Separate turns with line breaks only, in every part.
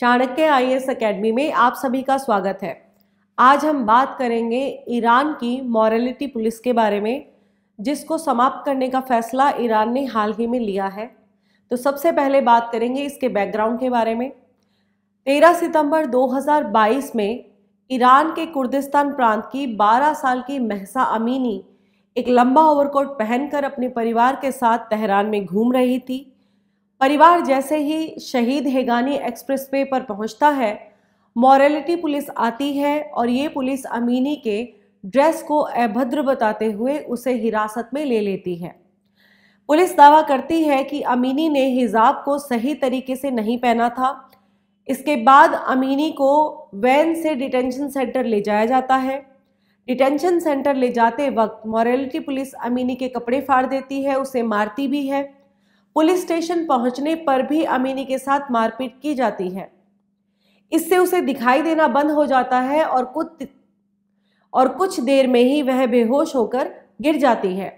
Chanakya I S academy में आप सभी का स्वागत है आज हम बात करेंगे ईरान की मॉरलिटी पुलिस के बारे में जिसको समाप्त करने का फैसला ईरान ने हाल ही में लिया है तो सबसे पहले बात करेंगे इसके बैकग्राउंड के बारे में 13 सितंबर 2022 में ईरान के कुर्दिस्तान प्रांत की 12 साल की महसा अमीनी एक लंबा ओवरकोट पहनकर अपने परिवार के साथ तेहरान में घूम रही थी परिवार जैसे ही शहीद हेगानी एक्सप्रेसवे पर पहुंचता है मॉरेलिटी पुलिस आती है और ये पुलिस अमीनी के ड्रेस को अभद्र बताते हुए उसे हिरासत में ले लेती है पुलिस दावा करती है कि अमीनी ने हिजाब को सही तरीके से नहीं पहना था इसके बाद अमीनी को वैन से डिटेंशन सेंटर ले जाया जाता है डिटेंशन सेंटर ले जाते वक्त मॉरेलिटी पुलिस अमीनी के कपड़े फाड़ देती है उसे मारती भी है पुलिस स्टेशन पहुंचने पर भी अमीनी के साथ मारपीट की जाती है इससे उसे दिखाई देना बंद हो जाता है और कुछ और कुछ देर में ही वह बेहोश होकर गिर जाती है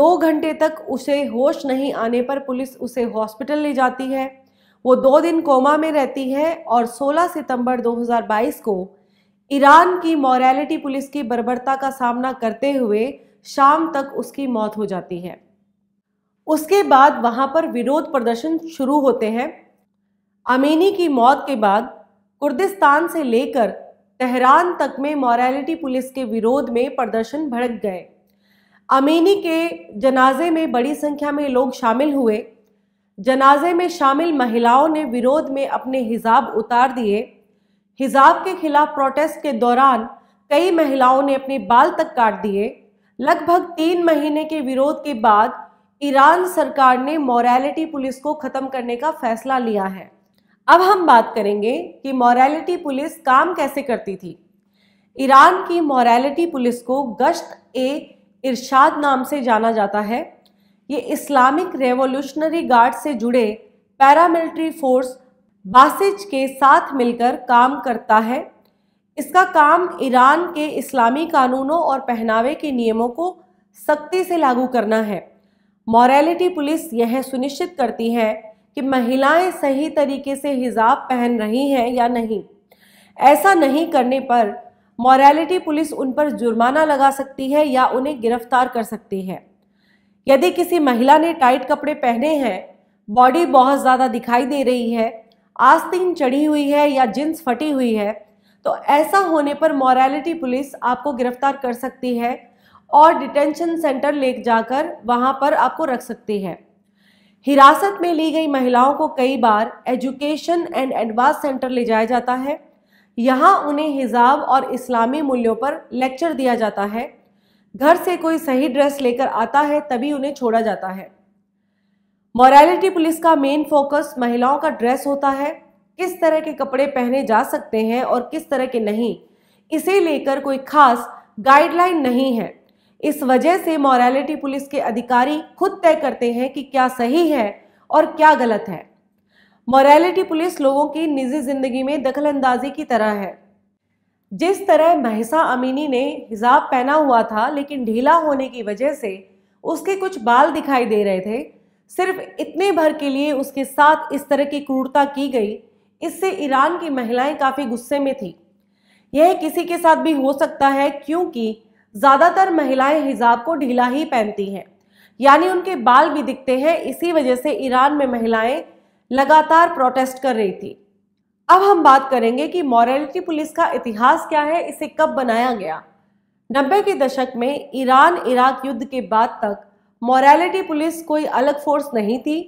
दो घंटे तक उसे होश नहीं आने पर पुलिस उसे हॉस्पिटल ले जाती है वो दो दिन कोमा में रहती है और 16 सितंबर 2022 को ईरान की मॉरेलिटी पुलिस की बर्बरता का सामना करते हुए शाम तक उसकी मौत हो जाती है उसके बाद वहाँ पर विरोध प्रदर्शन शुरू होते हैं अमीनी की मौत के बाद कुर्दिस्तान से लेकर तेहरान तक में मॉरलिटी पुलिस के विरोध में प्रदर्शन भड़क गए अमीनी के जनाजे में बड़ी संख्या में लोग शामिल हुए जनाजे में शामिल महिलाओं ने विरोध में अपने हिजाब उतार दिए हिजाब के खिलाफ प्रोटेस्ट के दौरान कई महिलाओं ने अपने बाल तक काट दिए लगभग तीन महीने के विरोध के बाद ईरान सरकार ने मॉरेलिटी पुलिस को ख़त्म करने का फैसला लिया है अब हम बात करेंगे कि मॉरेलिटी पुलिस काम कैसे करती थी ईरान की मॉरेलिटी पुलिस को गश्त ए इरशाद नाम से जाना जाता है ये इस्लामिक रेवोल्यूशनरी गार्ड से जुड़े पैरामिलिट्री फोर्स बासिज के साथ मिलकर काम करता है इसका काम ईरान के इस्लामी कानूनों और पहनावे के नियमों को सख्ती से लागू करना है मॉरेलिटी पुलिस यह सुनिश्चित करती है कि महिलाएं सही तरीके से हिजाब पहन रही हैं या नहीं ऐसा नहीं करने पर मॉरेलिटी पुलिस उन पर जुर्माना लगा सकती है या उन्हें गिरफ्तार कर सकती है यदि किसी महिला ने टाइट कपड़े पहने हैं बॉडी बहुत ज़्यादा दिखाई दे रही है आस्तीन चढ़ी हुई है या जींस फटी हुई है तो ऐसा होने पर मॉरेलिटी पुलिस आपको गिरफ्तार कर सकती है और डिटेंशन सेंटर ले जाकर वहाँ पर आपको रख सकते हैं हिरासत में ली गई महिलाओं को कई बार एजुकेशन एंड एडवांस सेंटर ले जाया जाता है यहाँ उन्हें हिजाब और इस्लामी मूल्यों पर लेक्चर दिया जाता है घर से कोई सही ड्रेस लेकर आता है तभी उन्हें छोड़ा जाता है मॉरलिटी पुलिस का मेन फोकस महिलाओं का ड्रेस होता है किस तरह के कपड़े पहने जा सकते हैं और किस तरह के नहीं इसे लेकर कोई खास गाइडलाइन नहीं है इस वजह से मॉरलिटी पुलिस के अधिकारी खुद तय करते हैं कि क्या सही है और क्या गलत है मॉरलिटी पुलिस लोगों की निजी जिंदगी में अंदाजी की तरह है जिस तरह महसा अमीनी ने हिजाब पहना हुआ था लेकिन ढीला होने की वजह से उसके कुछ बाल दिखाई दे रहे थे सिर्फ इतने भर के लिए उसके साथ इस तरह की क्रूरता की गई इससे ईरान की महिलाएं काफ़ी गुस्से में थी यह किसी के साथ भी हो सकता है क्योंकि ज़्यादातर महिलाएं हिजाब को ढीला ही पहनती हैं यानी उनके बाल भी दिखते हैं इसी वजह से ईरान में महिलाएं लगातार प्रोटेस्ट कर रही थी अब हम बात करेंगे कि मॉरलिटी पुलिस का इतिहास क्या है इसे कब बनाया गया नब्बे के दशक में ईरान इराक युद्ध के बाद तक मॉरलिटी पुलिस कोई अलग फोर्स नहीं थी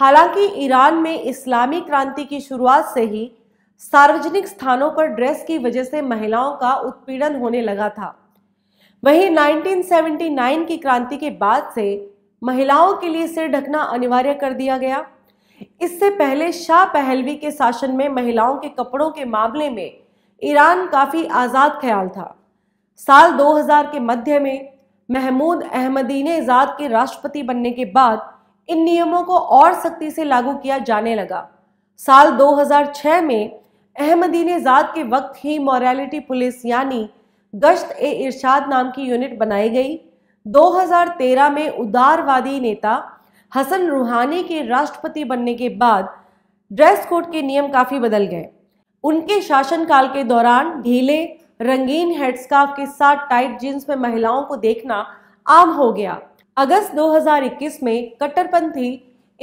हालांकि ईरान में इस्लामी क्रांति की शुरुआत से ही सार्वजनिक स्थानों पर ड्रेस की वजह से महिलाओं का उत्पीड़न होने लगा था वहीं 1979 की क्रांति के बाद से महिलाओं के लिए सिर ढकना अनिवार्य कर दिया गया इससे पहले शाह पहलवी के शासन में महिलाओं के कपड़ों के मामले में ईरान काफ़ी आज़ाद ख्याल था साल 2000 के मध्य में महमूद अहमदीनेजाद के राष्ट्रपति बनने के बाद इन नियमों को और सख्ती से लागू किया जाने लगा साल 2006 में अहमदीनेजाद के वक्त ही मॉरेलिटी पुलिस यानी गश्त ए इरशाद नाम की यूनिट बनाई गई 2013 में उदारवादी नेता हसन रूहानी के राष्ट्रपति बनने के बाद ड्रेस कोड के नियम काफ़ी बदल गए उनके शासनकाल के दौरान ढीले रंगीन हेडस्कार्फ के साथ टाइट जींस में महिलाओं को देखना आम हो गया अगस्त 2021 में कट्टरपंथी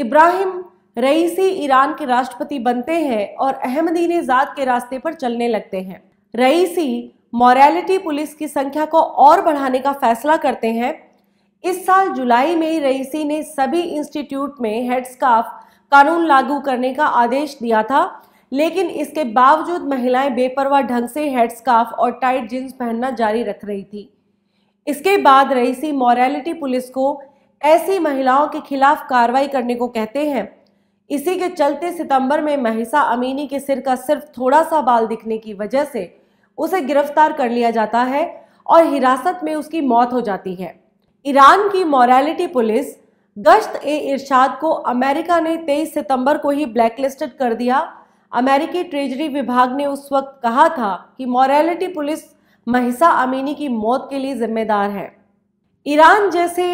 इब्राहिम रईसी ईरान के राष्ट्रपति बनते हैं और अहमदीन जात के रास्ते पर चलने लगते हैं रईसी मॉरेलिटी पुलिस की संख्या को और बढ़ाने का फैसला करते हैं इस साल जुलाई में रईसी ने सभी इंस्टीट्यूट में हेड कानून लागू करने का आदेश दिया था लेकिन इसके बावजूद महिलाएं बेपरवाह ढंग से हेड और टाइट जींस पहनना जारी रख रही थी इसके बाद रईसी मॉरेलिटी पुलिस को ऐसी महिलाओं के खिलाफ कार्रवाई करने को कहते हैं इसी के चलते सितंबर में महिषा अमीनी के सिर का सिर्फ थोड़ा सा बाल दिखने की वजह से उसे गिरफ्तार कर लिया जाता है और हिरासत में उसकी मौत हो जाती है ईरान की मॉरलिटी पुलिस गश्त ए इरशाद को अमेरिका ने 23 सितंबर को ही ब्लैकलिस्टेड कर दिया अमेरिकी ट्रेजरी विभाग ने उस वक्त कहा था कि मॉरलिटी पुलिस महिसा अमीनी की मौत के लिए जिम्मेदार है ईरान जैसे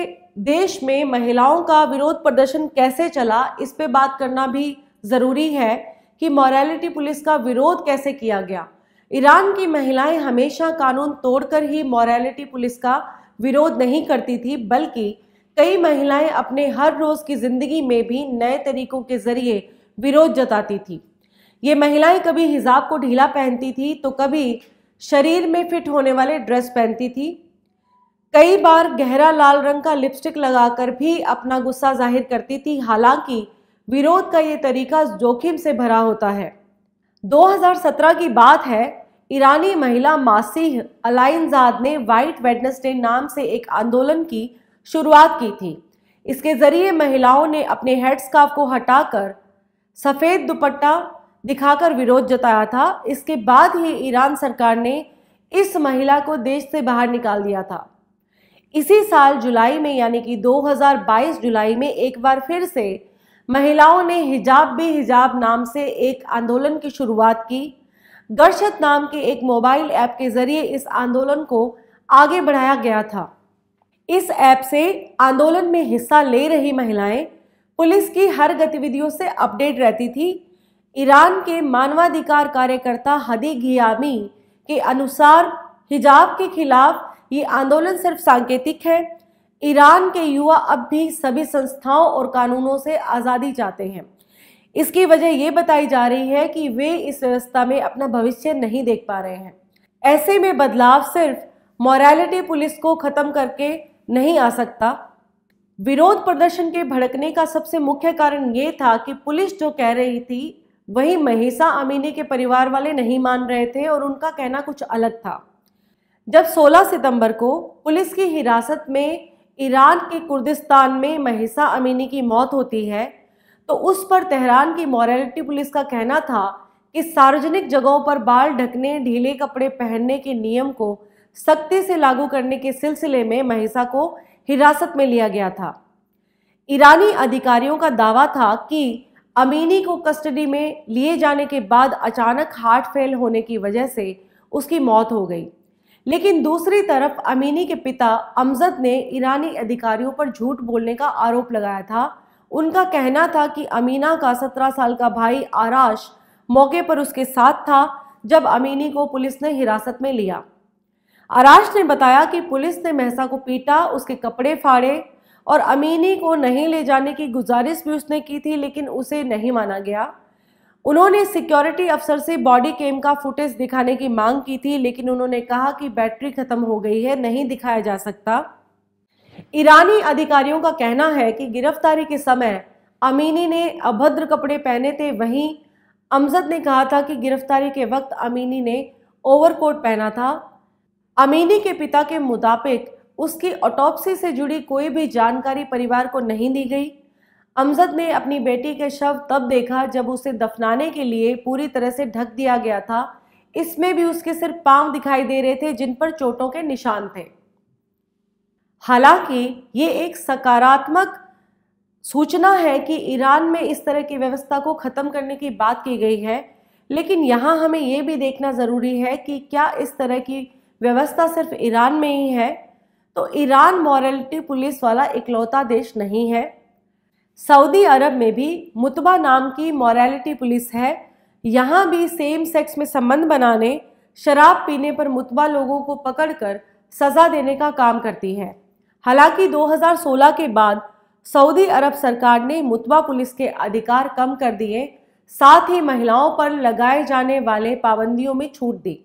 देश में महिलाओं का विरोध प्रदर्शन कैसे चला इस पे बात करना भी ज़रूरी है कि मॉरलिटी पुलिस का विरोध कैसे किया गया ईरान की महिलाएं हमेशा कानून तोड़कर ही मॉरेलिटी पुलिस का विरोध नहीं करती थी बल्कि कई महिलाएं अपने हर रोज की जिंदगी में भी नए तरीकों के जरिए विरोध जताती थी ये महिलाएं कभी हिजाब को ढीला पहनती थी तो कभी शरीर में फिट होने वाले ड्रेस पहनती थी कई बार गहरा लाल रंग का लिपस्टिक लगाकर भी अपना गुस्सा जाहिर करती थी हालांकि विरोध का ये तरीका जोखिम से भरा होता है 2017 की बात है ईरानी महिला मासीह अलाइनजाद ने वाइट वेडनेसडे नाम से एक आंदोलन की शुरुआत की थी इसके जरिए महिलाओं ने अपने हेड को हटाकर सफ़ेद दुपट्टा दिखाकर विरोध जताया था इसके बाद ही ईरान सरकार ने इस महिला को देश से बाहर निकाल दिया था इसी साल जुलाई में यानी कि 2022 जुलाई में एक बार फिर से महिलाओं ने हिजाब भी हिजाब नाम से एक आंदोलन की शुरुआत की गर्शत नाम के एक मोबाइल ऐप के जरिए इस आंदोलन को आगे बढ़ाया गया था इस ऐप से आंदोलन में हिस्सा ले रही महिलाएं पुलिस की हर गतिविधियों से अपडेट रहती थी ईरान के मानवाधिकार कार्यकर्ता हदी घियामी के अनुसार हिजाब के खिलाफ ये आंदोलन सिर्फ सांकेतिक है ईरान के युवा अब भी सभी संस्थाओं और कानूनों से आज़ादी चाहते हैं इसकी वजह ये बताई जा रही है कि वे इस व्यवस्था में अपना भविष्य नहीं देख पा रहे हैं ऐसे में बदलाव सिर्फ मॉरलिटी पुलिस को ख़त्म करके नहीं आ सकता विरोध प्रदर्शन के भड़कने का सबसे मुख्य कारण ये था कि पुलिस जो कह रही थी वही महिषा अमीनी के परिवार वाले नहीं मान रहे थे और उनका कहना कुछ अलग था जब 16 सितंबर को पुलिस की हिरासत में ईरान के कुर्दिस्तान में महिषा अमीनी की मौत होती है तो उस पर तेहरान की मॉरलिटी पुलिस का कहना था कि सार्वजनिक जगहों पर बाल ढकने ढीले कपड़े पहनने के नियम को सख्ती से लागू करने के सिलसिले में महिषा को हिरासत में लिया गया था ईरानी अधिकारियों का दावा था कि अमीनी को कस्टडी में लिए जाने के बाद अचानक हार्ट फेल होने की वजह से उसकी मौत हो गई लेकिन दूसरी तरफ अमीनी के पिता अमजद ने ईरानी अधिकारियों पर झूठ बोलने का आरोप लगाया था उनका कहना था कि अमीना का सत्रह साल का भाई आराश मौके पर उसके साथ था जब अमीनी को पुलिस ने हिरासत में लिया आराश ने बताया कि पुलिस ने महसा को पीटा उसके कपड़े फाड़े और अमीनी को नहीं ले जाने की गुजारिश भी उसने की थी लेकिन उसे नहीं माना गया उन्होंने सिक्योरिटी अफसर से बॉडी कैम का फुटेज दिखाने की मांग की थी लेकिन उन्होंने कहा कि बैटरी ख़त्म हो गई है नहीं दिखाया जा सकता ईरानी अधिकारियों का कहना है कि गिरफ्तारी के समय अमीनी ने अभद्र कपड़े पहने थे वहीं अमजद ने कहा था कि गिरफ्तारी के वक्त अमीनी ने ओवरकोट पहना था अमीनी के पिता के मुताबिक उसकी ऑटोपसी से जुड़ी कोई भी जानकारी परिवार को नहीं दी गई अमजद ने अपनी बेटी के शव तब देखा जब उसे दफनाने के लिए पूरी तरह से ढक दिया गया था इसमें भी उसके सिर्फ पांव दिखाई दे रहे थे जिन पर चोटों के निशान थे हालांकि ये एक सकारात्मक सूचना है कि ईरान में इस तरह की व्यवस्था को ख़त्म करने की बात की गई है लेकिन यहाँ हमें ये भी देखना ज़रूरी है कि क्या इस तरह की व्यवस्था सिर्फ ईरान में ही है तो ईरान मॉरलिटी पुलिस वाला इकलौता देश नहीं है सऊदी अरब में भी मुतबा नाम की मॉरलिटी पुलिस है यहाँ भी सेम सेक्स में संबंध बनाने शराब पीने पर मुतबा लोगों को पकड़कर सज़ा देने का काम करती है हालांकि 2016 के बाद सऊदी अरब सरकार ने मुतबा पुलिस के अधिकार कम कर दिए साथ ही महिलाओं पर लगाए जाने वाले पाबंदियों में छूट दी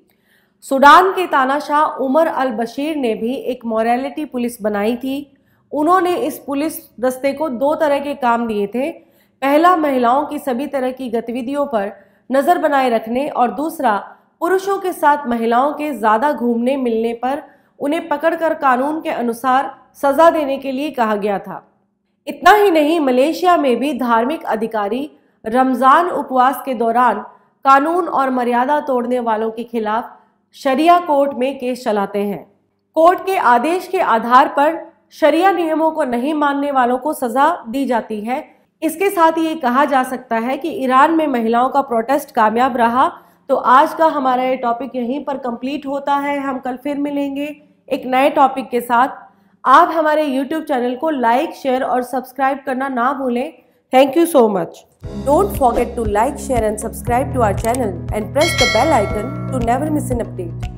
सूडान के तानाशाह उमर अल बशीर ने भी एक मॉरेलिटी पुलिस बनाई थी उन्होंने इस पुलिस दस्ते को दो तरह के काम दिए थे पहला महिलाओं की सभी तरह की गतिविधियों पर नज़र बनाए रखने और दूसरा पुरुषों के साथ महिलाओं के ज़्यादा घूमने मिलने पर उन्हें पकड़कर कानून के अनुसार सजा देने के लिए कहा गया था इतना ही नहीं मलेशिया में भी धार्मिक अधिकारी रमज़ान उपवास के दौरान कानून और मर्यादा तोड़ने वालों के खिलाफ शरिया कोर्ट में केस चलाते हैं कोर्ट के आदेश के आधार पर शरिया नियमों को नहीं मानने वालों को सज़ा दी जाती है इसके साथ ये कहा जा सकता है कि ईरान में महिलाओं का प्रोटेस्ट कामयाब रहा तो आज का हमारा ये टॉपिक यहीं पर कंप्लीट होता है हम कल फिर मिलेंगे एक नए टॉपिक के साथ आप हमारे यूट्यूब चैनल को लाइक शेयर और सब्सक्राइब करना ना भूलें thank you so much don't forget to like share and subscribe to our channel and press the bell icon to never miss an update